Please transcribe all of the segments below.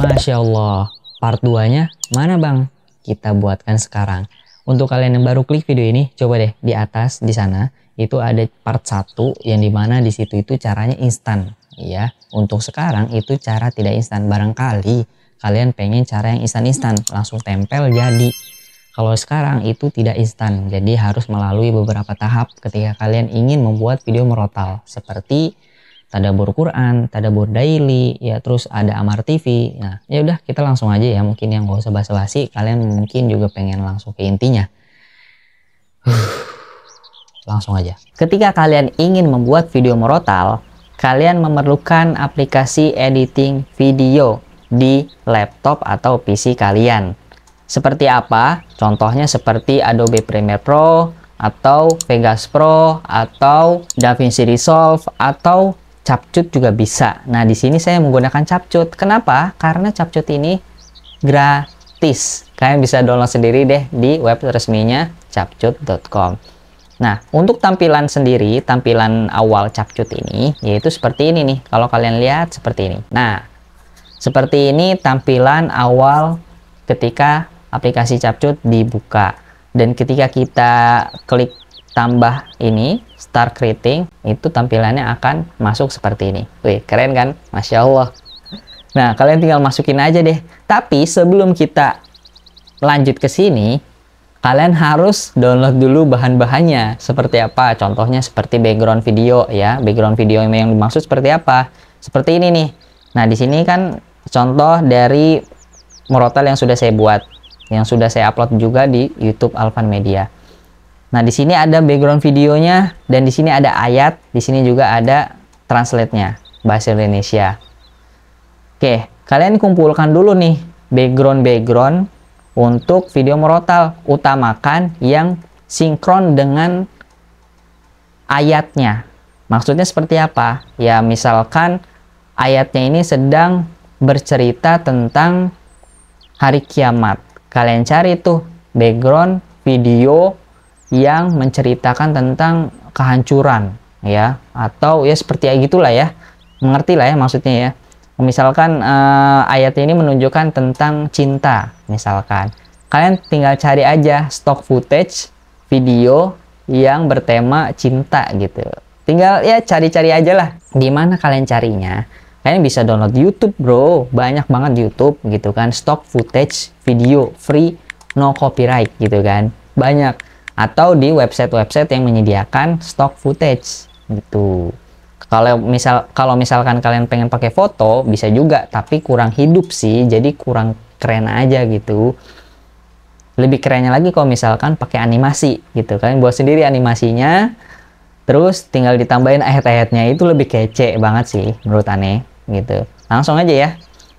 Masya Allah. Part 2-nya mana bang? Kita buatkan sekarang. Untuk kalian yang baru klik video ini, coba deh di atas di sana itu ada part 1 yang dimana di situ itu caranya instan. Ya, untuk sekarang itu cara tidak instan. Barangkali kalian pengen cara yang instan-instan, langsung tempel jadi. Kalau sekarang itu tidak instan, jadi harus melalui beberapa tahap ketika kalian ingin membuat video merotal. Seperti tadabur Quran, tadabur daily, ya terus ada Amar TV. Nah, ya udah kita langsung aja ya mungkin yang gak usah basa-basi, kalian mungkin juga pengen langsung ke intinya. langsung aja. Ketika kalian ingin membuat video morotal, kalian memerlukan aplikasi editing video di laptop atau PC kalian. Seperti apa? Contohnya seperti Adobe Premiere Pro, atau Vegas Pro, atau DaVinci Resolve, atau capcut juga bisa. Nah, di sini saya menggunakan capcut. Kenapa? Karena capcut ini gratis. Kalian bisa download sendiri deh di web resminya capcut.com. Nah, untuk tampilan sendiri, tampilan awal capcut ini yaitu seperti ini nih. Kalau kalian lihat seperti ini. Nah, seperti ini tampilan awal ketika aplikasi capcut dibuka. Dan ketika kita klik tambah ini star creating itu tampilannya akan masuk seperti ini. Wih, keren kan? Masya Allah. Nah, kalian tinggal masukin aja deh. Tapi sebelum kita lanjut ke sini, kalian harus download dulu bahan-bahannya. Seperti apa? Contohnya seperti background video ya. Background video yang dimaksud seperti apa? Seperti ini nih. Nah, di sini kan contoh dari murotal yang sudah saya buat, yang sudah saya upload juga di YouTube Alvan Media. Nah, di sini ada background videonya dan di sini ada ayat, di sini juga ada translate-nya bahasa Indonesia. Oke, kalian kumpulkan dulu nih background-background untuk video merotal, utamakan yang sinkron dengan ayatnya. Maksudnya seperti apa? Ya, misalkan ayatnya ini sedang bercerita tentang hari kiamat. Kalian cari tuh background video yang menceritakan tentang kehancuran ya atau ya seperti ya gitulah ya mengerti lah ya maksudnya ya misalkan eh, ayat ini menunjukkan tentang cinta misalkan kalian tinggal cari aja stock footage video yang bertema cinta gitu tinggal ya cari-cari aja lah di mana kalian carinya kalian bisa download YouTube bro banyak banget di YouTube gitu kan stock footage video free no copyright gitu kan banyak atau di website-website yang menyediakan stock footage gitu. Kalau misal kalau misalkan kalian pengen pakai foto bisa juga tapi kurang hidup sih jadi kurang keren aja gitu. Lebih kerennya lagi kalau misalkan pakai animasi gitu. Kalian buat sendiri animasinya terus tinggal ditambahin ayat-ayatnya itu lebih kece banget sih menurut aneh gitu. Langsung aja ya.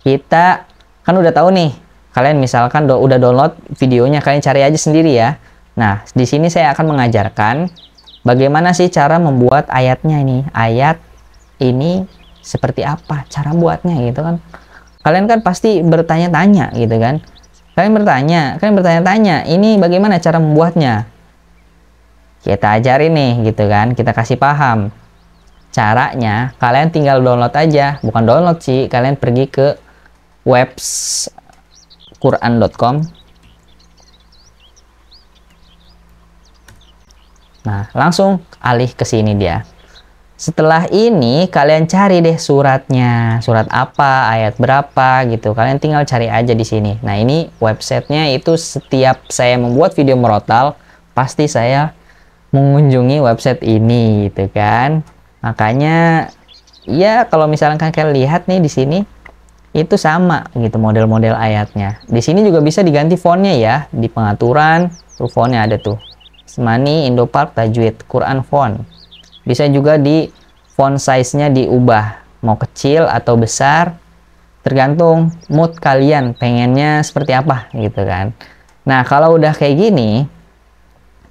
Kita kan udah tahu nih kalian misalkan do udah download videonya kalian cari aja sendiri ya Nah, di sini saya akan mengajarkan bagaimana sih cara membuat ayatnya ini. Ayat ini seperti apa cara buatnya gitu kan. Kalian kan pasti bertanya-tanya gitu kan. Kalian bertanya, kalian bertanya-tanya, ini bagaimana cara membuatnya? Kita ajarin nih gitu kan, kita kasih paham. Caranya kalian tinggal download aja, bukan download sih, kalian pergi ke webs quran.com Nah, langsung alih ke sini dia. Setelah ini kalian cari deh suratnya, surat apa, ayat berapa gitu. Kalian tinggal cari aja di sini. Nah ini websitenya itu setiap saya membuat video merotal, pasti saya mengunjungi website ini gitu kan. Makanya ya kalau misalkan kalian lihat nih di sini itu sama gitu model-model ayatnya. Di sini juga bisa diganti fontnya ya di pengaturan tuh fontnya ada tuh Semani, Indopark, Tajwid, Quran font. Bisa juga di font size-nya diubah, mau kecil atau besar, tergantung mood kalian pengennya seperti apa gitu kan. Nah, kalau udah kayak gini,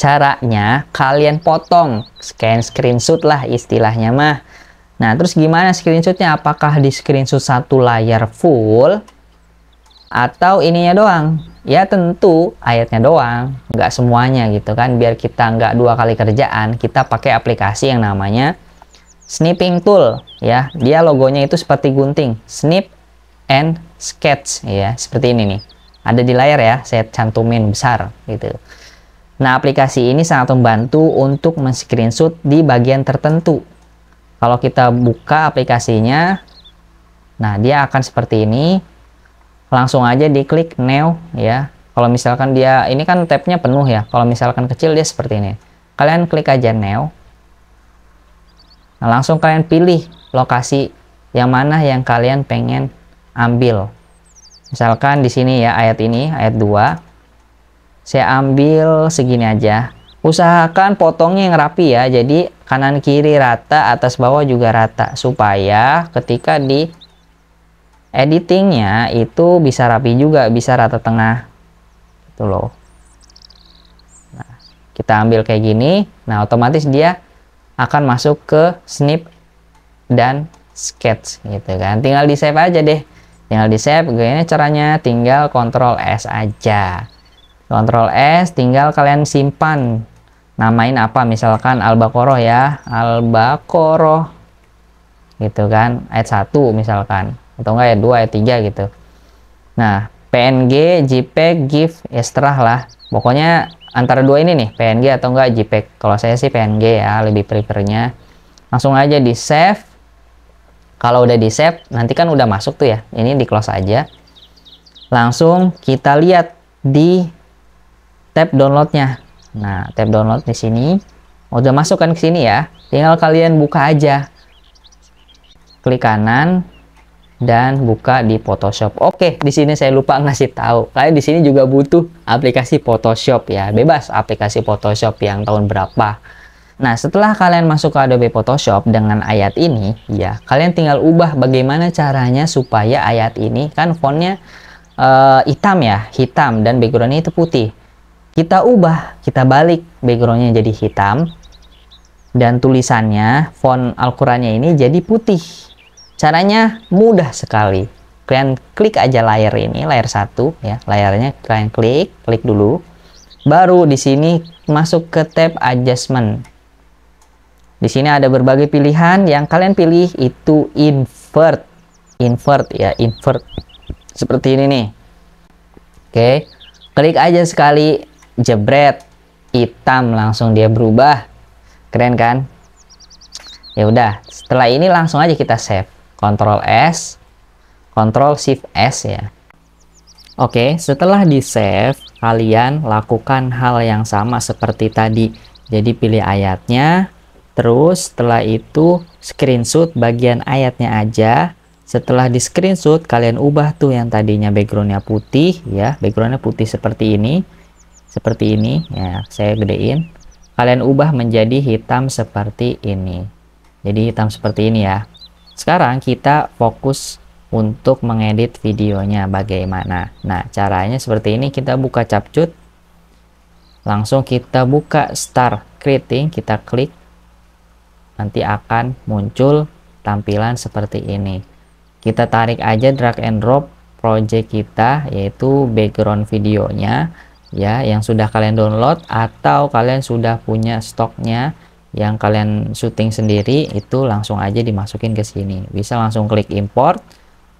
caranya kalian potong, scan screenshot lah istilahnya mah. Nah, terus gimana screenshotnya? Apakah di screenshot satu layar full atau ininya doang? ya tentu ayatnya doang nggak semuanya gitu kan biar kita nggak dua kali kerjaan kita pakai aplikasi yang namanya snipping tool ya dia logonya itu seperti gunting snip and sketch ya seperti ini nih ada di layar ya saya cantumin besar gitu nah aplikasi ini sangat membantu untuk men-screenshot di bagian tertentu kalau kita buka aplikasinya nah dia akan seperti ini langsung aja diklik new ya kalau misalkan dia ini kan tabnya penuh ya kalau misalkan kecil dia seperti ini kalian klik aja new nah, langsung kalian pilih lokasi yang mana yang kalian pengen ambil misalkan di sini ya ayat ini ayat 2 saya ambil segini aja usahakan potongnya yang rapi ya jadi kanan kiri rata atas bawah juga rata supaya ketika di editingnya itu bisa rapi juga bisa rata tengah itu loh nah kita ambil kayak gini nah otomatis dia akan masuk ke snip dan sketch gitu kan tinggal di save aja deh tinggal di save gini caranya tinggal kontrol S aja kontrol S tinggal kalian simpan namain apa misalkan albakoroh ya albakoroh gitu kan ayat 1 misalkan atau enggak ya 2 ya 3 gitu nah PNG JPEG GIF ya lah pokoknya antara dua ini nih PNG atau enggak JPEG kalau saya sih PNG ya lebih prefernya langsung aja di save kalau udah di save nanti kan udah masuk tuh ya ini di close aja langsung kita lihat di tab downloadnya nah tab download di sini oh, udah masuk kan ke sini ya tinggal kalian buka aja klik kanan dan buka di Photoshop. Oke, di sini saya lupa ngasih tahu. Kalian di sini juga butuh aplikasi Photoshop ya. Bebas aplikasi Photoshop yang tahun berapa. Nah, setelah kalian masuk ke Adobe Photoshop dengan ayat ini, ya, kalian tinggal ubah bagaimana caranya supaya ayat ini kan fontnya uh, hitam ya, hitam dan backgroundnya itu putih. Kita ubah, kita balik backgroundnya jadi hitam dan tulisannya font Alqurannya ini jadi putih Caranya mudah sekali. Kalian klik aja layar ini, layar satu ya. Layarnya kalian klik, klik dulu. Baru di sini masuk ke tab adjustment. Di sini ada berbagai pilihan yang kalian pilih itu invert. Invert ya, invert. Seperti ini nih. Oke. Klik aja sekali jebret hitam langsung dia berubah. Keren kan? Ya udah, setelah ini langsung aja kita save. Ctrl S, Ctrl Shift S ya. Oke, setelah di save, kalian lakukan hal yang sama seperti tadi. Jadi pilih ayatnya, terus setelah itu screenshot bagian ayatnya aja. Setelah di screenshot, kalian ubah tuh yang tadinya backgroundnya putih ya, backgroundnya putih seperti ini, seperti ini ya, saya gedein. Kalian ubah menjadi hitam seperti ini. Jadi hitam seperti ini ya. Sekarang kita fokus untuk mengedit videonya bagaimana. Nah, caranya seperti ini. Kita buka capcut. Langsung kita buka start creating, kita klik. Nanti akan muncul tampilan seperti ini. Kita tarik aja drag and drop project kita yaitu background videonya ya yang sudah kalian download atau kalian sudah punya stoknya yang kalian syuting sendiri itu langsung aja dimasukin ke sini bisa langsung klik import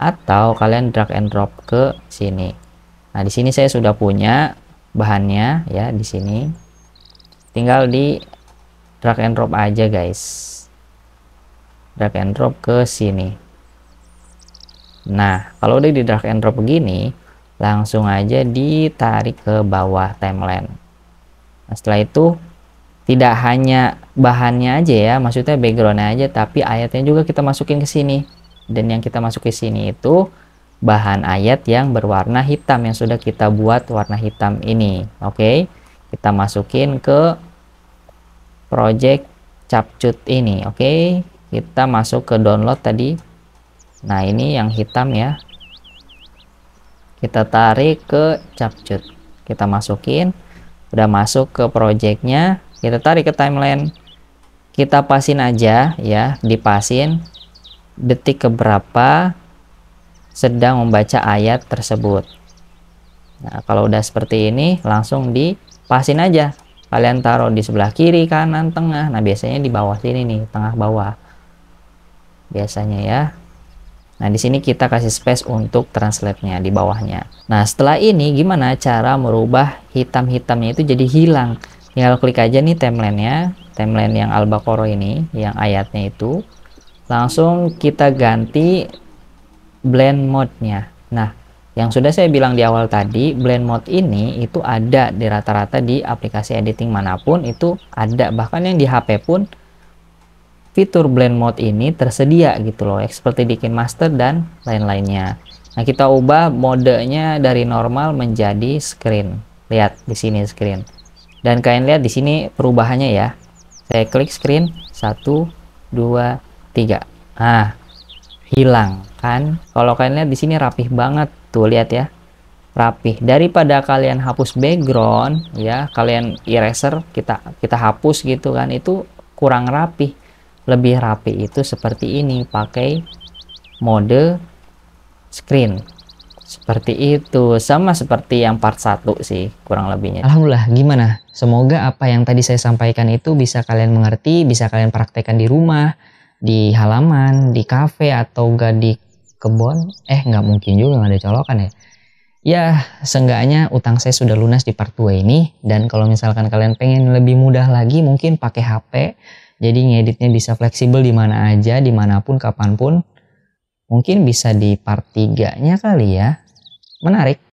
atau kalian drag and drop ke sini nah di sini saya sudah punya bahannya ya di sini tinggal di drag and drop aja guys drag and drop ke sini nah kalau udah di drag and drop begini langsung aja ditarik ke bawah timeline nah, setelah itu tidak hanya bahannya aja ya, maksudnya backgroundnya aja, tapi ayatnya juga kita masukin ke sini. Dan yang kita masuk ke sini itu bahan ayat yang berwarna hitam yang sudah kita buat warna hitam ini. Oke, okay? kita masukin ke project capcut ini. Oke, okay? kita masuk ke download tadi. Nah, ini yang hitam ya. Kita tarik ke capcut. Kita masukin. Udah masuk ke projectnya kita tarik ke timeline kita pasin aja ya dipasin detik keberapa sedang membaca ayat tersebut nah kalau udah seperti ini langsung dipasin aja kalian taruh di sebelah kiri kanan tengah nah biasanya di bawah sini nih tengah bawah biasanya ya Nah, di sini kita kasih space untuk translate-nya di bawahnya. Nah, setelah ini gimana cara merubah hitam-hitamnya itu jadi hilang? tinggal klik aja nih timeline nya timeline yang Alba Koro ini yang ayatnya itu langsung kita ganti blend mode-nya nah yang sudah saya bilang di awal tadi blend mode ini itu ada di rata-rata di aplikasi editing manapun itu ada bahkan yang di HP pun fitur blend mode ini tersedia gitu loh seperti di KineMaster dan lain-lainnya nah kita ubah modenya dari normal menjadi screen lihat di sini screen dan kalian lihat di sini perubahannya ya saya klik screen 1 2 3 nah hilang kan kalau kalian lihat di sini rapih banget tuh lihat ya rapih daripada kalian hapus background ya kalian eraser kita kita hapus gitu kan itu kurang rapih lebih rapi itu seperti ini pakai mode screen seperti itu, sama seperti yang part 1 sih kurang lebihnya. Alhamdulillah, gimana? Semoga apa yang tadi saya sampaikan itu bisa kalian mengerti, bisa kalian praktekkan di rumah, di halaman, di kafe atau gak di kebun. Eh, nggak mungkin juga nggak ada colokan ya. Ya, seenggaknya utang saya sudah lunas di part 2 ini. Dan kalau misalkan kalian pengen lebih mudah lagi, mungkin pakai HP. Jadi ngeditnya bisa fleksibel di mana aja, dimanapun, kapanpun. Mungkin bisa di part 3-nya kali ya menarik